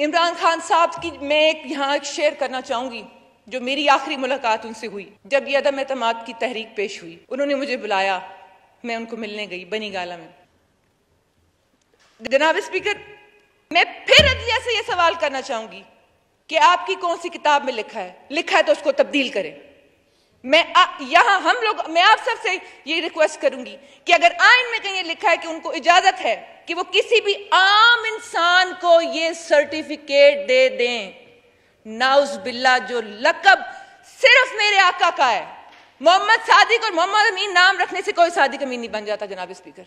इमरान खान साहब की मैं एक यहाँ एक शेयर करना चाहूंगी जो मेरी आखिरी मुलाकात उनसे हुई जब ये अदम एतम की तहरीक पेश हुई उन्होंने मुझे बुलाया मैं उनको मिलने गई बनी गाला में जनाब स्पीकर मैं फिर अदिया से यह सवाल करना चाहूंगी कि आपकी कौन सी किताब में लिखा है लिखा है तो उसको तब्दील करें मैं यहां हम लोग मैं आप सबसे ये रिक्वेस्ट करूंगी कि अगर आइन में कहीं लिखा है कि उनको इजाजत है कि वो किसी भी आम इंसान को ये सर्टिफिकेट दे दें नाउस बिल्ला जो लकब सिर्फ मेरे आका का है मोहम्मद सादिक और मोहम्मद अमीन नाम रखने से कोई सादिक अमीन नहीं बन जाता जनाब स्पीकर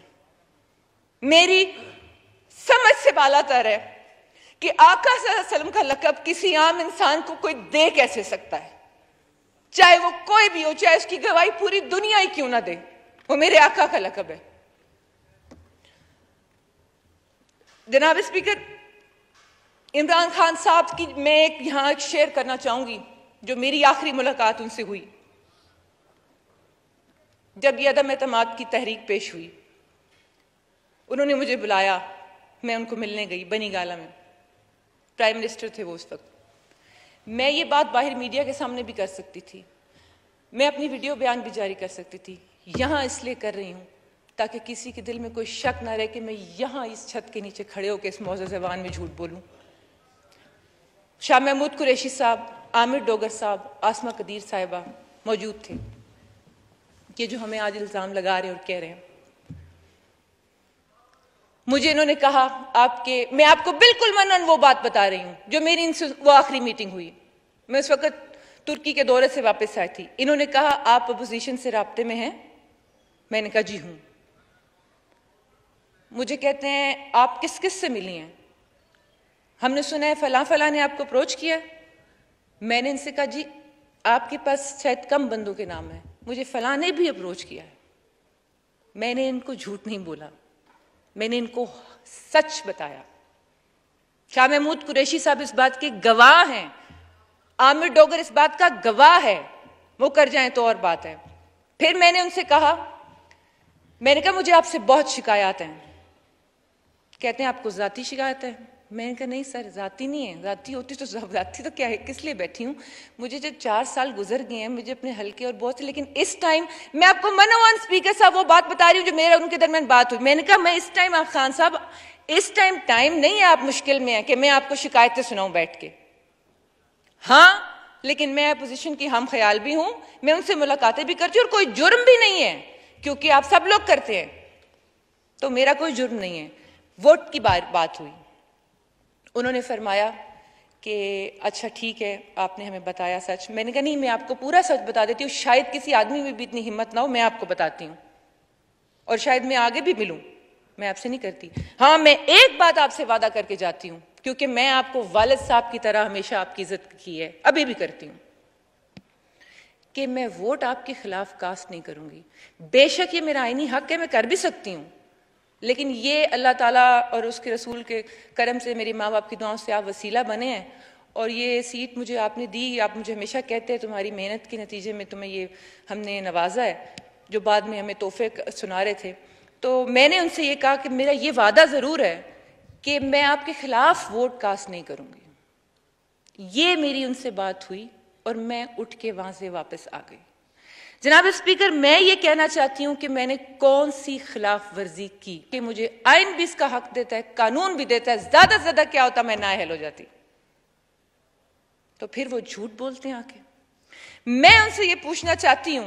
मेरी समझ से बालातर है कि आका सलम का लकब किसी आम इंसान को कोई दे कैसे सकता है चाहे वो कोई भी हो चाहे उसकी गवाही पूरी दुनिया ही क्यों ना दे वो मेरे आका का लकब है जनाब स्पीकर इमरान खान साहब की मैं एक यहां एक शेयर करना चाहूंगी जो मेरी आखिरी मुलाकात उनसे हुई जब यह अदम अतमाद की तहरीक पेश हुई उन्होंने मुझे बुलाया मैं उनको मिलने गई बनी गाला में प्राइम मिनिस्टर थे वो उस वक्त मैं ये बात बाहर मीडिया के सामने भी कर सकती थी मैं अपनी वीडियो बयान भी जारी कर सकती थी यहाँ इसलिए कर रही हूँ ताकि किसी के दिल में कोई शक ना रहे कि मैं यहाँ इस छत के नीचे खड़े होकर इस मौजूद जबान में झूठ बोलूँ शाह महमूद कुरैशी साहब आमिर डोगर साहब आसमा कदीर साहिबा मौजूद थे ये जो हमें आज इल्ज़ाम लगा रहे और कह रहे हैं मुझे इन्होंने कहा आपके मैं आपको बिल्कुल मन वो बात बता रही हूँ जो मेरी इनसे वो आखिरी मीटिंग हुई मैं उस वक्त तुर्की के दौरे से वापस आई थी इन्होंने कहा आप अपोजिशन से रबते में हैं मैंने कहा जी हूँ मुझे कहते हैं आप किस किस से मिली हैं हमने सुना है फलां फला ने आपको अप्रोच किया मैंने इनसे कहा जी आपके पास शायद कम बंदों के नाम है मुझे फलां ने भी अप्रोच किया है मैंने इनको झूठ नहीं बोला मैंने इनको सच बताया शाह महमूद कुरैशी साहब इस बात के गवाह हैं आमिर डोगर इस बात का गवाह है वो कर जाए तो और बात है फिर मैंने उनसे कहा मैंने कहा मुझे आपसे बहुत शिकायत है कहते हैं आपको ज़ाती शिकायत है मैंने कहा नहीं सर जाती नहीं है जाती होती तो जाती तो क्या है किस लिए बैठी हूँ मुझे जो चार साल गुजर गए हैं मुझे अपने हल्के और बहुत से लेकिन इस टाइम मैं आपको मनो ऑन स्पीकर साहब वो बात बता रही हूँ जो मेरा उनके दरमियान बात हुई मैंने कहा मैं इस टाइम आप खान साहब इस टाइम टाइम नहीं है आप मुश्किल में है कि मैं आपको शिकायतें सुनाऊ बैठ के हाँ लेकिन मैं अपोजिशन की हम ख्याल भी हूं मैं उनसे मुलाकातें भी करती हूँ और कोई जुर्म भी नहीं है क्योंकि आप सब लोग करते हैं तो मेरा कोई जुर्म नहीं है वोट की बात हुई उन्होंने फरमाया कि अच्छा ठीक है आपने हमें बताया सच मैंने कहा नहीं मैं आपको पूरा सच बता देती हूँ शायद किसी आदमी में भी इतनी हिम्मत ना हो मैं आपको बताती हूँ और शायद मैं आगे भी मिलूँ मैं आपसे नहीं करती हाँ मैं एक बात आपसे वादा करके जाती हूँ क्योंकि मैं आपको वालद साहब की तरह हमेशा आपकी इज्जत की है अभी भी करती हूँ कि मैं वोट आपके खिलाफ कास्ट नहीं करूंगी बेशक ये मेरा आईनी हक है मैं कर भी सकती हूँ लेकिन ये अल्लाह ताला और उसके रसूल के करम से मेरे माँ बाप की दुआओं से आप वसीला बने हैं और ये सीट मुझे आपने दी आप मुझे हमेशा कहते हैं तुम्हारी मेहनत के नतीजे में तुम्हें ये हमने नवाजा है जो बाद में हमें तोहफे सुना रहे थे तो मैंने उनसे ये कहा कि मेरा ये वादा ज़रूर है कि मैं आपके ख़िलाफ़ वोट कास्ट नहीं करूँगी ये मेरी उनसे बात हुई और मैं उठ के वहाँ से वापस आ गई जनाब स्पीकर मैं ये कहना चाहती हूँ कि मैंने कौन सी खिलाफ वर्जी की कि मुझे आइन भी इसका हक देता है कानून भी देता है ज्यादा से ज्यादा क्या होता मैं नाहल हो जाती तो फिर वो झूठ बोलते हैं आके मैं उनसे ये पूछना चाहती हूं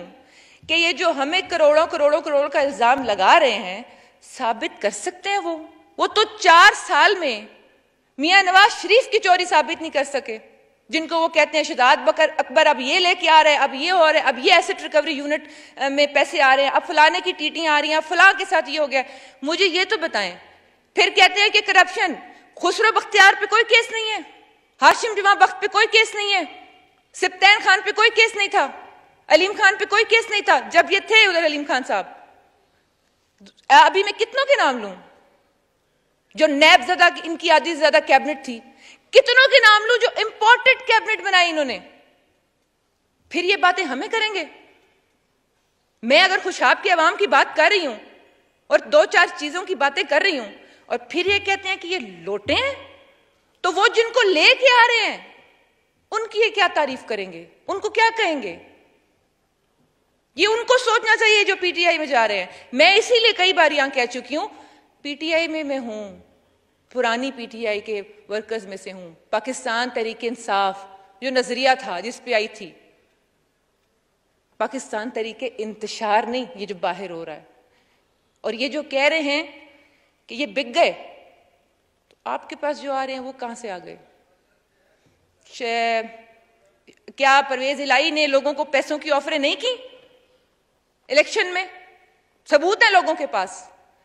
कि ये जो हमें करोड़ों करोड़ों करोड़ का इल्जाम लगा रहे हैं साबित कर सकते हैं वो वो तो चार साल में मियाँ नवाज शरीफ की चोरी साबित नहीं कर सके जिनको वो कहते हैं शिदात बकर अकबर अब ये लेके आ रहे हैं अब ये हो रहा है अब ये एसेट रिकवरी यूनिट में पैसे आ रहे हैं अब फलाने की टीटियां आ रही हैं फलां के साथ ये हो गया मुझे ये तो बताएं फिर कहते हैं कि करप्शन खुसरो बख्तियार पे कोई केस नहीं है हाशिम जमा बख्त पे कोई केस नहीं है सिप्तैन खान पे कोई केस नहीं था अलीम खान पे कोई केस नहीं था जब ये थे उधर अलीम खान साहब अभी मैं कितनों के नाम लू जो नैब ज्यादा इनकी आदि ज्यादा कैबिनेट थी कितनों के नाम लू जो इंपॉर्टेंट कैबिनेट बनाई इन्होंने फिर ये बातें हमें करेंगे मैं अगर खुशाब के अवाम की बात कर रही हूं और दो चार चीजों की बातें कर रही हूं और फिर ये कहते हैं कि ये लोटे हैं तो वो जिनको लेके आ रहे हैं उनकी ये क्या तारीफ करेंगे उनको क्या कहेंगे ये उनको सोचना चाहिए जो पीटीआई में जा रहे हैं मैं इसीलिए कई बार यहां कह चुकी हूं पीटीआई में मैं हूं पुरानी पीटीआई के वर्कर्स में से हूँ पाकिस्तान तरीके इंसाफ जो नज़रिया था जिस पे आई थी पाकिस्तान तरीके इंतशार नहीं ये जो बाहर हो रहा है और ये जो कह रहे हैं कि ये बिक गए तो आपके पास जो आ रहे हैं वो कहाँ से आ गए क्या परवेज इलाई ने लोगों को पैसों की ऑफरें नहीं की इलेक्शन में सबूत है लोगों के पास